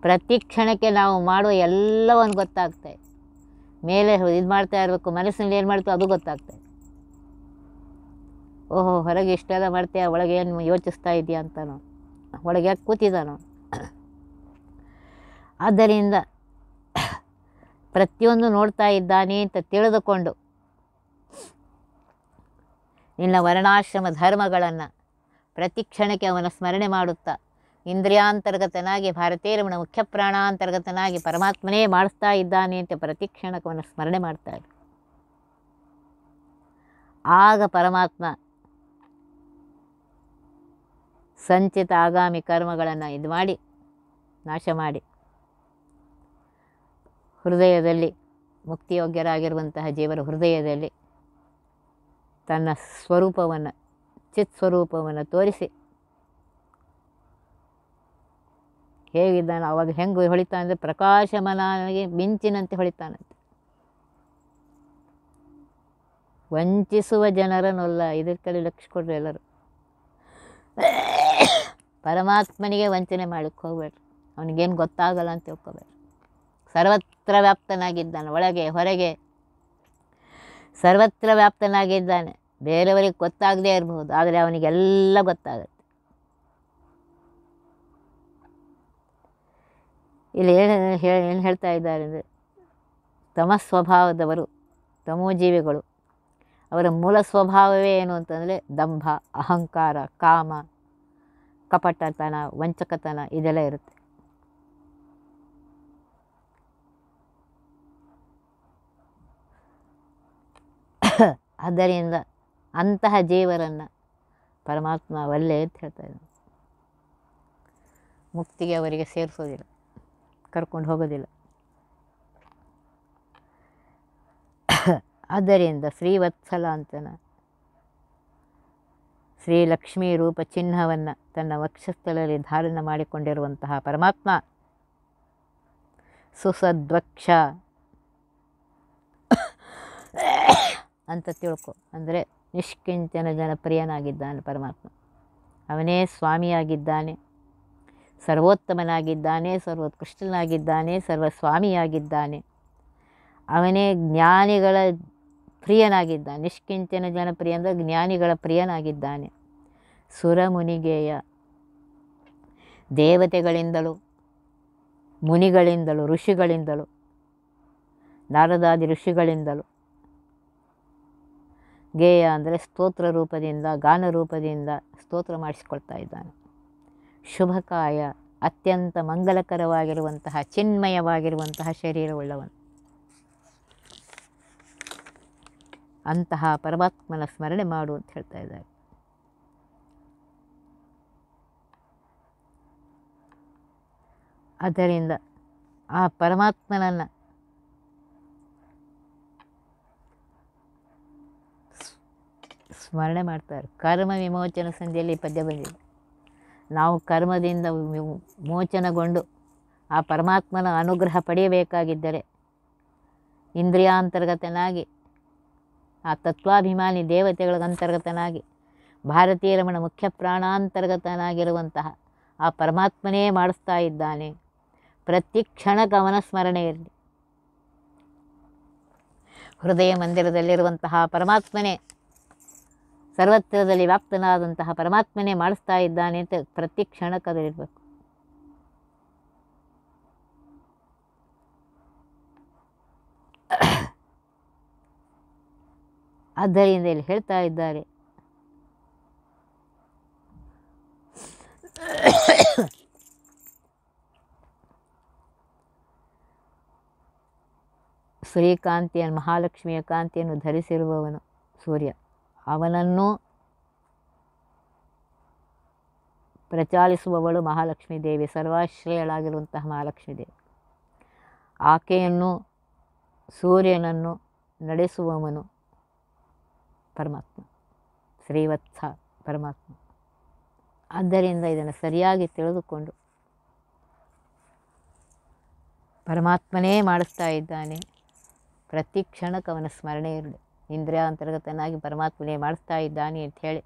ಪ್ರತಿ ಕ್ಷಣಕ್ಕೆ ನಾವು ಮಾಡುವ ಎಲ್ಲವನ್ನು ಗೊತ್ತಾಗ್ತಾಯಿದೆ ಮೇಲೆ ಇದು ಮಾಡ್ತಾ ಇರಬೇಕು ಮನಸ್ಸಿನಲ್ಲಿ ಏನು ಮಾಡ್ತೋ ಅದು ಗೊತ್ತಾಗ್ತಾಯಿದೆ ಓಹೋ ಹೊರಗೆ ಇಷ್ಟೆಲ್ಲ ಮಾಡ್ತೀಯ ಒಳಗೆ ಏನು ಯೋಚಿಸ್ತಾ ಇದೆಯಾ ಅಂತಾನು ಒಳಗೆ ಯಾಕೆ ಕೂತಿದ್ದಾನು ಆದ್ದರಿಂದ ಪ್ರತಿಯೊಂದು ನೋಡ್ತಾ ಇದ್ದಾನೆ ಅಂತ ತಿಳಿದುಕೊಂಡು ನಿನ್ನ ವರ್ಣಾಶ್ರಮ ಧರ್ಮಗಳನ್ನು ಪ್ರತಿ ಕ್ಷಣಕ್ಕೆ ಅವನ ಸ್ಮರಣೆ ಮಾಡುತ್ತಾ ಇಂದ್ರಿಯಾಂತರ್ಗತನಾಗಿ ಭಾರತೀಯ ರಮಣ ಮುಖ್ಯ ಪ್ರಾಣಾಂತರ್ಗತನಾಗಿ ಪರಮಾತ್ಮನೇ ಮಾಡಿಸ್ತಾ ಇದ್ದಾನೆ ಅಂತ ಪ್ರತಿ ಕ್ಷಣಕ್ಕೆ ಅವನ ಸ್ಮರಣೆ ಇದ್ದ ಆಗ ಪರಮಾತ್ಮ ಸಂಚಿತ ಆಗಾಮಿ ಕರ್ಮಗಳನ್ನು ಇದು ಮಾಡಿ ನಾಶ ಮಾಡಿ ಹೃದಯದಲ್ಲಿ ಮುಕ್ತಿಯೋಗ್ಯರಾಗಿರುವಂತಹ ಜೀವರ ಹೃದಯದಲ್ಲಿ ತನ್ನ ಸ್ವರೂಪವನ್ನು ಚಿತ್ ಸ್ವರೂಪವನ್ನು ತೋರಿಸಿ ಹೇಗಿದ್ದಾನೆ ಅವಾಗ ಹೆಂಗೆ ಹೊಳಿತಾನೆ ಅಂದರೆ ಪ್ರಕಾಶಮನಾಗಿ ಮಿಂಚಿನಂತೆ ಹೊಳಿತಾನಂತೆ ವಂಚಿಸುವ ಜನರನ್ನೆಲ್ಲ ಕಡೆ ಲಕ್ಷ ಕೊಡ್ರಿ ಎಲ್ಲರೂ ಪರಮಾತ್ಮನಿಗೆ ವಂಚನೆ ಮಾಡಕ್ಕೆ ಹೋಗ್ಬೇಡ್ರಿ ಅವನಿಗೇನು ಗೊತ್ತಾಗಲ್ಲ ಅಂತ ತಿಳ್ಕೊಬೇಡ್ರಿ ಸರ್ವತ್ರ ವ್ಯಾಪ್ತನಾಗಿದ್ದಾನೆ ಒಳಗೆ ಹೊರಗೆ ಸರ್ವತ್ರ ವ್ಯಾಪ್ತನಾಗಿದ್ದಾನೆ ಬೇರೆಯವರಿಗೆ ಗೊತ್ತಾಗದೇ ಇರಬಹುದು ಆದರೆ ಅವನಿಗೆಲ್ಲ ಗೊತ್ತಾಗುತ್ತೆ ಇಲ್ಲಿ ಏನು ಏನು ಹೇಳ್ತಾ ಇದ್ದಾರೆ ಅಂದರೆ ತಮಸ್ವಭಾವದವರು ತಮೋಜೀವಿಗಳು ಅವರ ಮೂಲ ಸ್ವಭಾವವೇ ಏನು ಅಂತಂದರೆ ದಂಭ ಅಹಂಕಾರ ಕಾಮ ಕಪಟತನ ವಂಚಕತನ ಇದೆಲ್ಲ ಇರುತ್ತೆ ಆದ್ದರಿಂದ ಅಂತಹ ಜೀವರನ್ನು ಪರಮಾತ್ಮ ಒಲ್ಲೆ ಅಂತ ಹೇಳ್ತಾ ಮುಕ್ತಿಗೆ ಅವರಿಗೆ ಸೇರಿಸೋದಿಲ್ಲ ಕರ್ಕೊಂಡು ಹೋಗೋದಿಲ್ಲ ಆದ್ದರಿಂದ ಶ್ರೀವತ್ಸಲಾಂತನ ಶ್ರೀಲಕ್ಷ್ಮೀ ರೂಪ ಚಿಹ್ನವನ್ನು ತನ್ನ ವಕ್ಷಸ್ಥಳದಲ್ಲಿ ಧಾರಣ ಮಾಡಿಕೊಂಡಿರುವಂತಹ ಪರಮಾತ್ಮ ಸುಸದ್ವಕ್ಷ ಅಂತ ತಿಳ್ಕೊ ಅಂದರೆ ನಿಷ್ಕಿಂಚನ ಜನಪ್ರಿಯನಾಗಿದ್ದಾನೆ ಪರಮಾತ್ಮ ಅವನೇ ಸ್ವಾಮಿಯಾಗಿದ್ದಾನೆ ಸರ್ವೋತ್ತಮನಾಗಿದ್ದಾನೆ ಸರ್ವೋತ್ಕೃಷ್ಟನಾಗಿದ್ದಾನೆ ಸರ್ವಸ್ವಾಮಿಯಾಗಿದ್ದಾನೆ ಅವನೇ ಜ್ಞಾನಿಗಳ ಪ್ರಿಯನಾಗಿದ್ದಾನೆ ನಿಷ್ಕಿಂಚನ ಜನಪ್ರಿಯ ಅಂದರೆ ಜ್ಞಾನಿಗಳ ಪ್ರಿಯನಾಗಿದ್ದಾನೆ ಸುರಮುನಿಗೇಯ ದೇವತೆಗಳಿಂದಲೂ ಮುನಿಗಳಿಂದಲೂ ಋಷಿಗಳಿಂದಲೂ ನಾರದಾದಿ ಋಷಿಗಳಿಂದಲೂ ಗೇಯ ಅಂದರೆ ಸ್ತೋತ್ರ ರೂಪದಿಂದ ಗಾನ ರೂಪದಿಂದ ಸ್ತೋತ್ರ ಮಾಡಿಸಿಕೊಳ್ತಾ ಇದ್ದಾನೆ ಶುಭಕಾಯ ಅತ್ಯಂತ ಮಂಗಲಕರವಾಗಿರುವಂತಹ ಚಿನ್ಮಯವಾಗಿರುವಂತಹ ಶರೀರವುಳ್ಳವನು ಅಂತಹ ಪರಮಾತ್ಮನ ಸ್ಮರಣೆ ಮಾಡು ಅಂತ ಹೇಳ್ತಾ ಇದ್ದಾರೆ ಅದರಿಂದ ಆ ಪರಮಾತ್ಮನನ್ನು ಸ್ಮರಣೆ ಮಾಡ್ತಾರೆ ಕರ್ಮ ವಿಮೋಚನ ಸಂಧಿಯಲ್ಲಿ ಪದ್ಯ ಬಂದಿದೆ ನಾವು ಕರ್ಮದಿಂದ ವಿಮೋಚನಗೊಂಡು ಆ ಪರಮಾತ್ಮನ ಅನುಗ್ರಹ ಪಡೆಯಬೇಕಾಗಿದ್ದರೆ ಇಂದ್ರಿಯಾಂತರ್ಗತನಾಗಿ ಆ ತತ್ವಾಭಿಮಾನಿ ದೇವತೆಗಳ ಅಂತರ್ಗತನಾಗಿ ಭಾರತೀಯ ರಮಣ ಮುಖ್ಯ ಪ್ರಾಣಾಂತರ್ಗತನಾಗಿರುವಂತಹ ಆ ಪರಮಾತ್ಮನೇ ಮಾಡಿಸ್ತಾ ಇದ್ದಾನೆ ಪ್ರತಿ ಕ್ಷಣ ಗಮನ ಸ್ಮರಣೆ ಇರಲಿ ಹೃದಯ ಮಂದಿರದಲ್ಲಿರುವಂತಹ ಪರಮಾತ್ಮನೇ ಸರ್ವತ್ರದಲ್ಲಿ ವ್ಯಾಪ್ತನಾದಂತಹ ಪರಮಾತ್ಮನೇ ಮಾಡಿಸ್ತಾ ಇದ್ದಾನೆ ಅಂತ ಪ್ರತಿ ಕ್ಷಣ ಕದಲಿರಬೇಕು ಆದ್ದರಿಂದ ಇಲ್ಲಿ ಹೇಳ್ತಾ ಇದ್ದಾರೆ ಸೂರ್ಯಕಾಂತಿಯನ್ನು ಮಹಾಲಕ್ಷ್ಮಿಯ ಕಾಂತಿಯನ್ನು ಧರಿಸಿರುವವನು ಸೂರ್ಯ ಅವನನ್ನು ಪ್ರಚಾಲಿಸುವವಳು ಮಹಾಲಕ್ಷ್ಮೀ ದೇವಿ ಸರ್ವಾಶ್ರಯಳಾಗಿರುವಂತಹ ಮಹಾಲಕ್ಷ್ಮೀ ದೇವಿ ಆಕೆಯನ್ನು ಸೂರ್ಯನನ್ನು ನಡೆಸುವವನು ಪರಮಾತ್ಮ ಶ್ರೀವತ್ಸ ಪರಮಾತ್ಮ ಆದ್ದರಿಂದ ಇದನ್ನು ಸರಿಯಾಗಿ ತಿಳಿದುಕೊಂಡು ಪರಮಾತ್ಮನೇ ಮಾಡಿಸ್ತಾ ಇದ್ದಾನೆ ಪ್ರತಿ ಕ್ಷಣಕ್ಕೆ ಅವನ ಸ್ಮರಣೆ ಇರಲಿ ಇಂದ್ರಿಯಾಂತರ್ಗತನಾಗಿ ಪರಮಾತ್ಮನೇ ಮಾಡಿಸ್ತಾ ಇದ್ದಾನೆ ಅಂತ ಹೇಳಿ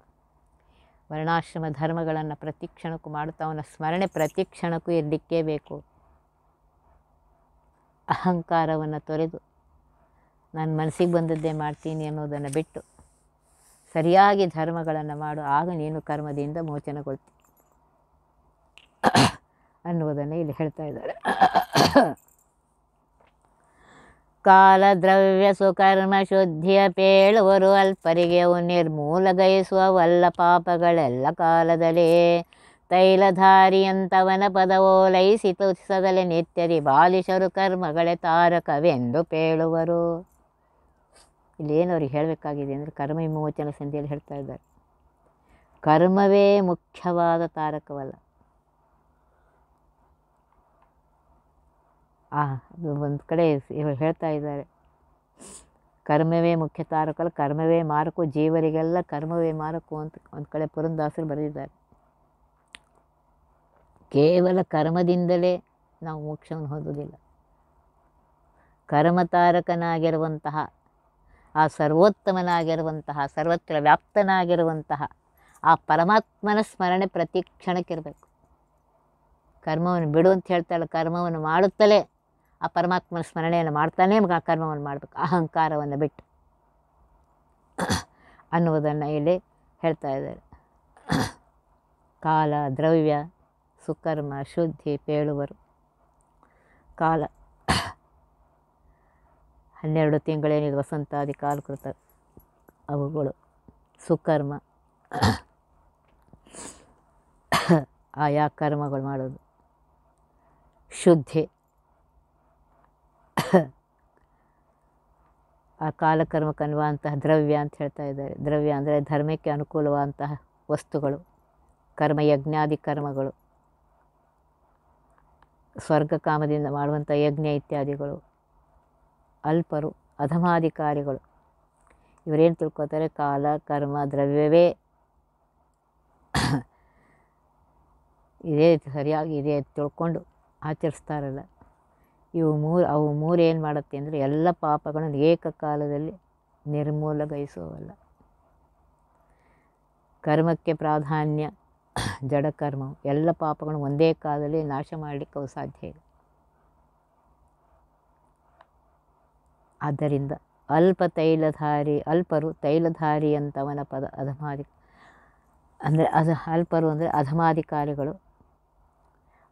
ವರ್ಣಾಶ್ರಮ ಧರ್ಮಗಳನ್ನು ಪ್ರತಿ ಕ್ಷಣಕ್ಕೂ ಮಾಡುತ್ತಾ ಅವನ ಸ್ಮರಣೆ ಪ್ರತಿ ಕ್ಷಣಕ್ಕೂ ಇರಲಿಕ್ಕೇ ಬೇಕು ಅಹಂಕಾರವನ್ನು ತೊರೆದು ನಾನು ಮನಸ್ಸಿಗೆ ಬಂದದ್ದೇ ಮಾಡ್ತೀನಿ ಅನ್ನೋದನ್ನು ಬಿಟ್ಟು ಸರಿಯಾಗಿ ಧರ್ಮಗಳನ್ನು ಮಾಡು ಆಗ ನೀನು ಕರ್ಮದಿಂದ ಮೋಚನಗೊಳ್ತು ಅನ್ನುವುದನ್ನು ಇಲ್ಲಿ ಹೇಳ್ತಾ ಇದ್ದಾರೆ ಕಾಲ ದ್ರವ್ಯ ಸುಕರ್ಮ ಶುದ್ಧಿಯ ಪೇಳುವರು ಅಲ್ಪರಿಗೆ ನಿರ್ಮೂಲಗೈಸುವ ವಲ್ಲ ಪಾಪಗಳೆಲ್ಲ ಕಾಲದಲ್ಲೇ ತೈಲಧಾರಿಯಂತವನ ಪದವೋಲೈಸಿ ಸದಲೆ ನಿತ್ಯರಿ ಬಾಲಿಶರು ಕರ್ಮಗಳೇ ತಾರಕವೆಂದು ಪೇಳುವರು ಇಲ್ಲೇನು ಅವ್ರಿಗೆ ಹೇಳಬೇಕಾಗಿದೆ ಅಂದರೆ ಕರ್ಮ ವಿಮೋಚನ ಸಂಧಿಯಲ್ಲಿ ಹೇಳ್ತಾ ಇದ್ದಾರೆ ಕರ್ಮವೇ ಮುಖ್ಯವಾದ ತಾರಕವಲ್ಲ ಆ ಒಂದು ಕಡೆ ಹೇಳ್ತಾ ಇದ್ದಾರೆ ಕರ್ಮವೇ ಮುಖ್ಯ ತಾರಕಲ್ಲ ಕರ್ಮವೇ ಮಾರಕು ಜೀವರಿಗೆಲ್ಲ ಕರ್ಮವೇ ಮಾರಕು ಅಂತ ಒಂದು ಕಡೆ ಪುರಂದಾಸರು ಬರೆದಿದ್ದಾರೆ ಕೇವಲ ಕರ್ಮದಿಂದಲೇ ನಾವು ಮೋಕ್ಷವನ್ನು ಹೊಂದುವುದಿಲ್ಲ ಕರ್ಮತಾರಕನಾಗಿರುವಂತಹ ಆ ಸರ್ವೋತ್ತಮನಾಗಿರುವಂತಹ ಸರ್ವತ್ರ ವ್ಯಾಪ್ತನಾಗಿರುವಂತಹ ಆ ಪರಮಾತ್ಮನ ಸ್ಮರಣೆ ಪ್ರತಿ ಕ್ಷಣಕ್ಕಿರಬೇಕು ಕರ್ಮವನ್ನು ಬಿಡು ಅಂತ ಹೇಳ್ತಾಳೆ ಕರ್ಮವನ್ನು ಮಾಡುತ್ತಲೇ ಆ ಪರಮಾತ್ಮನ ಸ್ಮರಣೆಯನ್ನು ಮಾಡ್ತಾನೇ ಆ ಕರ್ಮವನ್ನು ಮಾಡಬೇಕು ಅಹಂಕಾರವನ್ನು ಬಿಟ್ಟು ಅನ್ನುವುದನ್ನು ಇಲ್ಲಿ ಹೇಳ್ತಾ ಇದ್ದಾರೆ ಕಾಲ ದ್ರವ್ಯ ಸುಕರ್ಮ ಶುದ್ಧಿ ಪೇಳುವರು ಕಾಲ ಹನ್ನೆರಡು ತಿಂಗಳೇನಿದೆ ವಸಂತಾದಿ ಕಾಲಕೃತ ಅವುಗಳು ಸುಕರ್ಮ ಆಯಾ ಕರ್ಮಗಳು ಮಾಡೋದು ಶುದ್ಧಿ ಆ ಕಾಲಕರ್ಮ ಕನ್ನುವಂತಹ ದ್ರವ್ಯ ಅಂತ ಹೇಳ್ತಾ ಇದ್ದಾರೆ ದ್ರವ್ಯ ಅಂದರೆ ಧರ್ಮಕ್ಕೆ ಅನುಕೂಲವಾದಂತಹ ವಸ್ತುಗಳು ಕರ್ಮ ಯಜ್ಞಾದಿ ಕರ್ಮಗಳು ಸ್ವರ್ಗ ಕಾಮದಿಂದ ಮಾಡುವಂಥ ಯಜ್ಞ ಇತ್ಯಾದಿಗಳು ಅಲ್ಪರು ಅಧಮಾಧಿಕಾರಿಗಳು ಇವರೇನು ತಿಳ್ಕೊತಾರೆ ಕಾಲ ಕರ್ಮ ದ್ರವ್ಯವೇ ಇದೇ ಸರಿಯಾಗಿ ಇದೇ ತಿಳ್ಕೊಂಡು ಆಚರಿಸ್ತಾರಲ್ಲ ಇವು ಮೂರು ಅವು ಮೂರು ಏನು ಮಾಡುತ್ತೆ ಅಂದರೆ ಎಲ್ಲ ಪಾಪಗಳನ್ನು ಏಕಕಾಲದಲ್ಲಿ ನಿರ್ಮೂಲಗೊಳಿಸುವಲ್ಲ ಕರ್ಮಕ್ಕೆ ಪ್ರಾಧಾನ್ಯ ಜಡಕರ್ಮ ಎಲ್ಲ ಪಾಪಗಳನ್ನು ಒಂದೇ ಕಾಲದಲ್ಲಿ ನಾಶ ಮಾಡಲಿಕ್ಕೆ ಅವು ಸಾಧ್ಯ ಇಲ್ಲ ಆದ್ದರಿಂದ ಅಲ್ಪ ತೈಲಧಾರಿ ಅಲ್ಪರು ತೈಲಧಾರಿ ಅಂತವನ ಪದ ಅಧಮಾದಿ ಅಂದರೆ ಅಧ ಅಲ್ಪರು ಅಂದರೆ ಅಧಮಾಧಿಕಾರಿಗಳು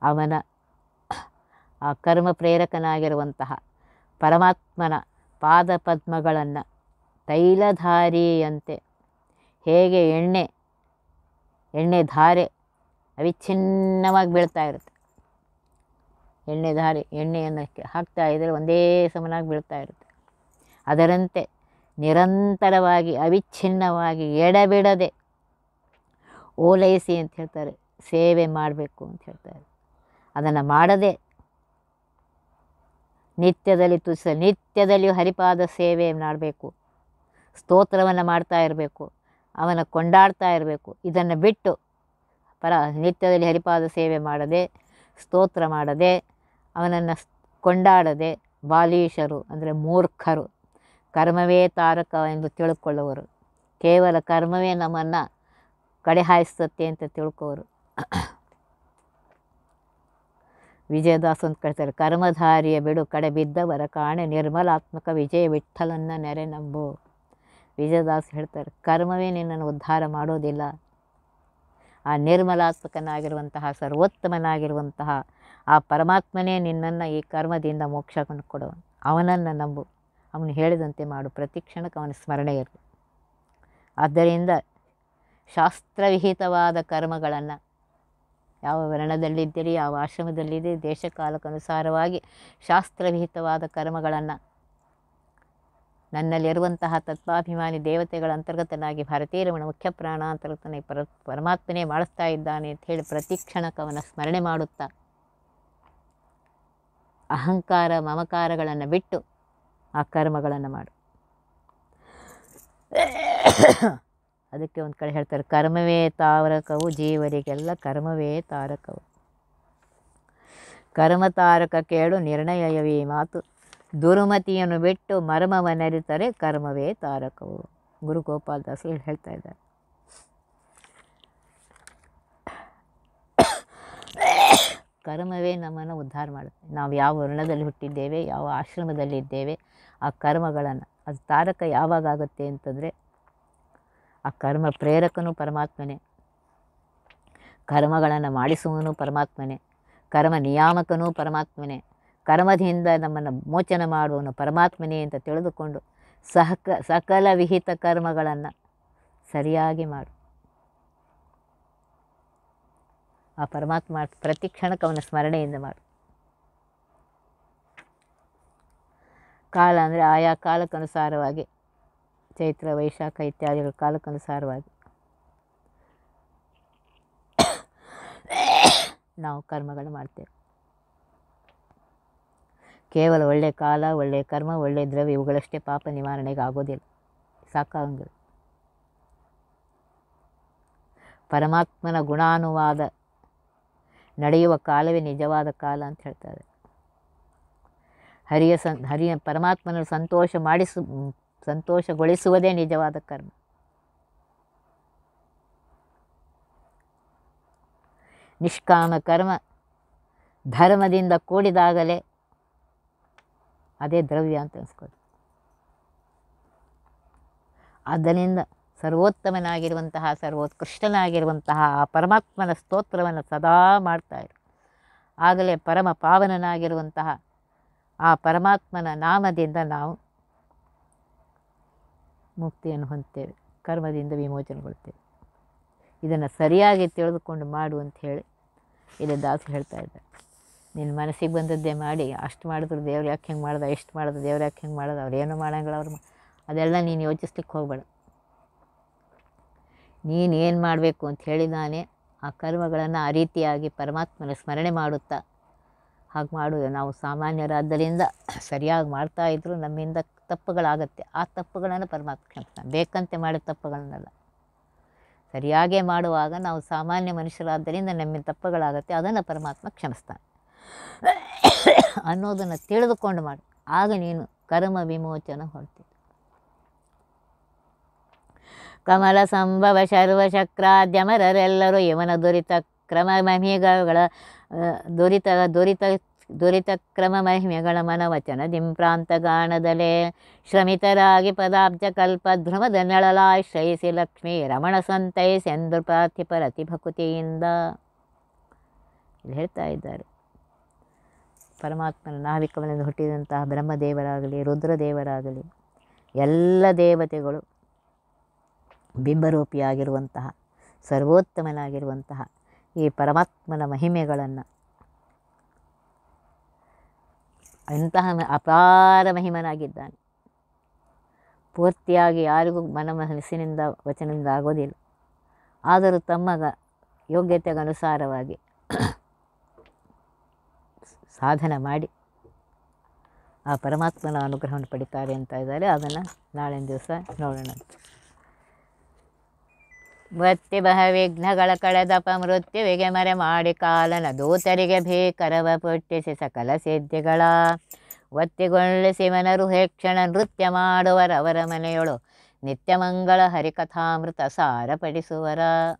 ಅವನ ಆ ಕರ್ಮ ಪ್ರೇರಕನಾಗಿರುವಂತಹ ಪರಮಾತ್ಮನ ಪದ್ಮಗಳನ್ನು ತೈಲಧಾರಿಯಂತೆ ಹೇಗೆ ಎಣ್ಣೆ ಎಣ್ಣೆ ಧಾರೆ ಅವಿಚ್ಛಿನ್ನವಾಗಿ ಬೀಳ್ತಾ ಇರುತ್ತೆ ಎಣ್ಣೆ ಧಾರೆ ಎಣ್ಣೆಯನ್ನು ಹಾಕ್ತಾ ಇದ್ದರೆ ಒಂದೇ ಸಮನಾಗಿ ಬೀಳ್ತಾ ಇರುತ್ತೆ ಅದರಂತೆ ನಿರಂತರವಾಗಿ ಅವಿಚ್ಛಿನ್ನವಾಗಿ ಎಡಬಿಡದೆ ಓಲೈಸಿ ಅಂತ ಹೇಳ್ತಾರೆ ಸೇವೆ ಮಾಡಬೇಕು ಅಂತ ಹೇಳ್ತಾರೆ ಅದನ್ನು ಮಾಡದೆ ನಿತ್ಯದಲ್ಲಿ ತುಸ ನಿತ್ಯದಲ್ಲಿ ಹರಿಪಾದ ಸೇವೆ ಮಾಡಬೇಕು ಸ್ತೋತ್ರವನ್ನು ಮಾಡ್ತಾ ಇರಬೇಕು ಅವನ ಕೊಂಡಾಡ್ತಾ ಇರಬೇಕು ಇದನ್ನು ಬಿಟ್ಟು ಪರ ನಿತ್ಯದಲ್ಲಿ ಹರಿಪಾದ ಸೇವೆ ಮಾಡದೆ ಸ್ತೋತ್ರ ಮಾಡದೆ ಅವನನ್ನು ಕೊಂಡಾಡದೆ ಬಾಲೀಶರು ಅಂದರೆ ಮೂರ್ಖರು ಕರ್ಮವೇ ತಾರಕ ಎಂದು ತಿಳ್ಕೊಳ್ಳುವರು ಕೇವಲ ಕರ್ಮವೇ ನಮ್ಮನ್ನು ಕಡೆ ಅಂತ ತಿಳ್ಕೋರು ವಿಜಯದಾಸ್ ಅಂತ ಕಳ್ತಾರೆ ಕರ್ಮಧಾರಿಯ ಬಿಡು ಕಡೆ ಬಿದ್ದವರ ಕಾಣೆ ನಿರ್ಮಲಾತ್ಮಕ ವಿಜಯ ವಿಠಲನ್ನ ನೆರೆ ನಂಬು ವಿಜಯದಾಸ್ ಹೇಳ್ತಾರೆ ಕರ್ಮವೇ ನಿನ್ನನ್ನು ಉದ್ಧಾರ ಮಾಡೋದಿಲ್ಲ ಆ ನಿರ್ಮಲಾತ್ಮಕನಾಗಿರುವಂತಹ ಸರ್ವೋತ್ತಮನಾಗಿರುವಂತಹ ಆ ಪರಮಾತ್ಮನೇ ನಿನ್ನನ್ನು ಈ ಕರ್ಮದಿಂದ ಮೋಕ್ಷವನ್ನು ಕೊಡೋನು ಅವನನ್ನು ನಂಬು ಅವನು ಹೇಳಿದಂತೆ ಮಾಡು ಪ್ರತಿ ಕ್ಷಣಕ್ಕೆ ಅವನ ಸ್ಮರಣೆ ಇರಲಿ ಆದ್ದರಿಂದ ಶಾಸ್ತ್ರವಿಹಿತವಾದ ಕರ್ಮಗಳನ್ನು ಯಾವ ವರ್ಣದಲ್ಲಿದ್ದೀರಿ ಯಾವ ಆಶ್ರಮದಲ್ಲಿದೆ ದೇಶಕಾಲಕ್ಕನುಸಾರವಾಗಿ ಶಾಸ್ತ್ರವಿಹಿತವಾದ ಕರ್ಮಗಳನ್ನು ನನ್ನಲ್ಲಿರುವಂತಹ ತತ್ವಾಭಿಮಾನಿ ದೇವತೆಗಳ ಅಂತರ್ಗತನಾಗಿ ಭಾರತೀಯ ರಮಣ ಮುಖ್ಯ ಪ್ರಾಣ ಪರ ಪರಮಾತ್ಮನೇ ಮಾಡಿಸ್ತಾ ಇದ್ದಾನೆ ಅಂತ ಹೇಳಿ ಪ್ರತಿ ಸ್ಮರಣೆ ಮಾಡುತ್ತಾ ಅಹಂಕಾರ ಮಮಕಾರಗಳನ್ನು ಬಿಟ್ಟು ಆ ಕರ್ಮಗಳನ್ನು ಮಾಡು ಅದಕ್ಕೆ ಒಂದು ಕಡೆ ಹೇಳ್ತಾರೆ ಕರ್ಮವೇ ತಾರಕವು ಜೀವರಿಗೆಲ್ಲ ಕರ್ಮವೇ ತಾರಕವು ಕರ್ಮ ತಾರಕ ಕೇಳು ನಿರ್ಣಯವೇ ಮಾತು ದುರ್ಮತಿಯನ್ನು ಬಿಟ್ಟು ಮರ್ಮವನ್ನರಿತರೆ ಕರ್ಮವೇ ತಾರಕವು ಗುರು ಗೋಪಾಲ್ ದಾಸರು ಹೇಳ್ತಾ ಇದ್ದಾರೆ ಕರ್ಮವೇ ನಮ್ಮನ್ನು ಉದ್ಧಾರ ಮಾಡುತ್ತೆ ನಾವು ಯಾವ ವರ್ಣದಲ್ಲಿ ಹುಟ್ಟಿದ್ದೇವೆ ಯಾವ ಆಶ್ರಮದಲ್ಲಿದ್ದೇವೆ ಆ ಕರ್ಮಗಳನ್ನು ಅದು ತಾರಕ ಯಾವಾಗ ಆಗುತ್ತೆ ಅಂತಂದರೆ ಆ ಕರ್ಮ ಪ್ರೇರಕನು ಪರಮಾತ್ಮನೇ ಕರ್ಮಗಳನ್ನು ಮಾಡಿಸುವನು ಪರಮಾತ್ಮನೇ ಕರ್ಮ ನಿಯಾಮಕನೂ ಪರಮಾತ್ಮನೇ ಕರ್ಮದಿಂದ ನಮ್ಮನ್ನು ಮೋಚನ ಮಾಡುವನು ಪರಮಾತ್ಮನೇ ಅಂತ ತಿಳಿದುಕೊಂಡು ಸಹಕ ಸಕಲ ವಿಹಿತ ಕರ್ಮಗಳನ್ನು ಸರಿಯಾಗಿ ಮಾಡು ಆ ಪರಮಾತ್ಮ ಪ್ರತಿ ಕ್ಷಣಕ್ಕೆ ಅವನ ಸ್ಮರಣೆಯಿಂದ ಮಾಡು ಕಾಲ ಅಂದರೆ ಆಯಾ ಕಾಲಕ್ಕನುಸಾರವಾಗಿ ಚೈತ್ರ ವೈಶಾಖ ಇತ್ಯಾದಿಗಳ ಕಾಲಕ್ಕನುಸಾರವಾಗಿ ನಾವು ಕರ್ಮಗಳು ಮಾಡ್ತೇವೆ ಕೇವಲ ಒಳ್ಳೆಯ ಕಾಲ ಒಳ್ಳೆಯ ಕರ್ಮ ಒಳ್ಳೆಯ ದ್ರವ್ಯ ಇವುಗಳಷ್ಟೇ ಪಾಪ ನಿವಾರಣೆಗೆ ಆಗೋದಿಲ್ಲ ಸಾಕಾಗಂಗಿಲ್ಲ ಪರಮಾತ್ಮನ ಗುಣಾನುವಾದ ನಡೆಯುವ ಕಾಲವೇ ನಿಜವಾದ ಕಾಲ ಅಂತ ಹೇಳ್ತಾರೆ ಹರಿಯ ಸನ್ ಹರಿಯ ಪರಮಾತ್ಮನ ಸಂತೋಷ ಮಾಡಿಸು ಸಂತೋಷಗೊಳಿಸುವುದೇ ನಿಜವಾದ ಕರ್ಮ ನಿಷ್ಕಾಮ ಕರ್ಮ ಧರ್ಮದಿಂದ ಕೂಡಿದಾಗಲೇ ಅದೇ ದ್ರವ್ಯ ಅಂತ ಅನಿಸ್ಕೋದು ಅದರಿಂದ ಸರ್ವೋತ್ತಮನಾಗಿರುವಂತಹ ಸರ್ವೋತ್ಕೃಷ್ಟನಾಗಿರುವಂತಹ ಆ ಪರಮಾತ್ಮನ ಸ್ತೋತ್ರವನ್ನು ಸದಾ ಮಾಡ್ತಾ ಇರು ಆಗಲೇ ಪರಮ ಪಾವನನಾಗಿರುವಂತಹ ಆ ಪರಮಾತ್ಮನ ನಾಮದಿಂದ ನಾವು ಮುಕ್ತಿಯನ್ನು ಹೊಂದ್ತೇವೆ ಕರ್ಮದಿಂದ ವಿಮೋಚನೆಗೊಳ್ತೇವೆ ಇದನ್ನು ಸರಿಯಾಗಿ ತಿಳಿದುಕೊಂಡು ಮಾಡು ಅಂತ ಹೇಳಿ ಇಲ್ಲಿ ದಾಸ ಹೇಳ್ತಾ ಇದ್ದ ನಿನ್ನ ಮನಸ್ಸಿಗೆ ಬಂದದ್ದೇ ಮಾಡಿ ಅಷ್ಟು ಮಾಡಿದ್ರು ದೇವ್ರು ಯಾಕೆ ಹೆಂಗೆ ಮಾಡ್ದೆ ಎಷ್ಟು ಮಾಡಿದ್ರು ದೇವ್ರು ಯಾಕೆ ಹೆಂಗೆ ಮಾಡೋದು ಏನು ಮಾಡೋಂಗಿಲ್ಲ ಅವ್ರು ಅದೆಲ್ಲ ನೀನು ಯೋಚಿಸ್ಲಿಕ್ಕೆ ಹೋಗಬೇಡ ಏನು ಮಾಡಬೇಕು ಅಂತ ಹೇಳಿದಾನೆ ಆ ಕರ್ಮಗಳನ್ನು ಆ ರೀತಿಯಾಗಿ ಪರಮಾತ್ಮನ ಸ್ಮರಣೆ ಮಾಡುತ್ತಾ ಹಾಗೆ ಮಾಡೋದು ನಾವು ಸಾಮಾನ್ಯರಾದ್ದರಿಂದ ಸರಿಯಾಗಿ ಮಾಡ್ತಾ ಇದ್ದರೂ ನಮ್ಮಿಂದ ತಪ್ಪುಗಳಾಗತ್ತೆ ಆ ತಪ್ಪುಗಳನ್ನು ಪರಮಾತ್ಮ ಕ್ಷಮಿಸ್ತಾನೆ ಬೇಕಂತೆ ಮಾಡಿದ ತಪ್ಪುಗಳನ್ನೆಲ್ಲ ಸರಿಯಾಗೇ ಮಾಡುವಾಗ ನಾವು ಸಾಮಾನ್ಯ ಮನುಷ್ಯರಾದ್ದರಿಂದ ನಮ್ಮಿಂದ ತಪ್ಪುಗಳಾಗತ್ತೆ ಅದನ್ನು ಪರಮಾತ್ಮ ಕ್ಷಮಿಸ್ತಾನೆ ಅನ್ನೋದನ್ನು ತಿಳಿದುಕೊಂಡು ಮಾಡಿ ಆಗ ನೀನು ಕರ್ಮ ವಿಮೋಚನ ಹೊರತೀವಿ ಕಮಲ ಸಂಭವ ಶರ್ವಶಕ್ರಾದ್ಯಮರೆಲ್ಲರೂ ಯವನ ದುರಿತ ಕ್ರಮ ಮಹಿಗಗಳ ದುರಿತ ದುರಿತ ದುರಿತ ಕ್ರಮ ಮಹಿಮೆಗಳ ಮನವಚನ ದಿಂಪ್ರಾಂತ ಗಾಣದಲೇ ಶ್ರಮಿತರಾಗಿ ಪದಾಬ್ಜ ಧ್ರುವದ ನಳಲಾಶ್ರಯಿಸಿ ಲಕ್ಷ್ಮೀ ರಮಣ ಸಂತೈಸೆಂದು ಪ್ರಾರ್ಥಿಪ ರತಿಭಕುತಿಯಿಂದ ಇಲ್ಲಿ ಹೇಳ್ತಾ ಇದ್ದಾರೆ ಪರಮಾತ್ಮನ ನಾವಿಕವನಿಂದ ಹುಟ್ಟಿದಂತಹ ಬ್ರಹ್ಮದೇವರಾಗಲಿ ರುದ್ರದೇವರಾಗಲಿ ಎಲ್ಲ ದೇವತೆಗಳು ಬಿಂಬರೂಪಿಯಾಗಿರುವಂತಹ ಸರ್ವೋತ್ತಮನಾಗಿರುವಂತಹ ಈ ಪರಮಾತ್ಮನ ಮಹಿಮೆಗಳನ್ನು ಇಂತಹ ಅಪಾರ ಮಹಿಮನಾಗಿದ್ದಾನೆ ಪೂರ್ತಿಯಾಗಿ ಯಾರಿಗೂ ಮನ ಮನಸ್ಸಿನಿಂದ ವಚನದಿಂದ ಆಗೋದಿಲ್ಲ ಆದರೂ ತಮ್ಮ ಯೋಗ್ಯತೆಗನುಸಾರವಾಗಿ ಸಾಧನ ಮಾಡಿ ಆ ಪರಮಾತ್ಮನ ಅನುಗ್ರಹವನ್ನು ಪಡಿತಾರೆ ಅಂತ ಇದ್ದಾರೆ ಅದನ್ನು ನಾಳೆ ದಿವಸ ನೋಡೋಣ ಭಕ್ತಿ ಬಹ ವಿಘ್ನಗಳ ಕಳೆದಪ ಮೃತ್ಯುವಿಗೆ ಮರೆ ಮಾಡಿ ಕಾಲನ ದೂತರಿಗೆ ಭೀಕರವ ಪುಟ್ಟಿಸಿ ಸಕಲ ಸಿದ್ಧಿಗಳ ಒತ್ತಿಗೊಳ್ಳಿಸಿ ಮನರು ಹೇಕ್ಷಣ ನೃತ್ಯ ಮಾಡುವರವರ ಮನೆಯೊಳು ನಿತ್ಯಮಂಗಳ ಹರಿಕಥಾಮೃತ ಪಡಿಸುವರ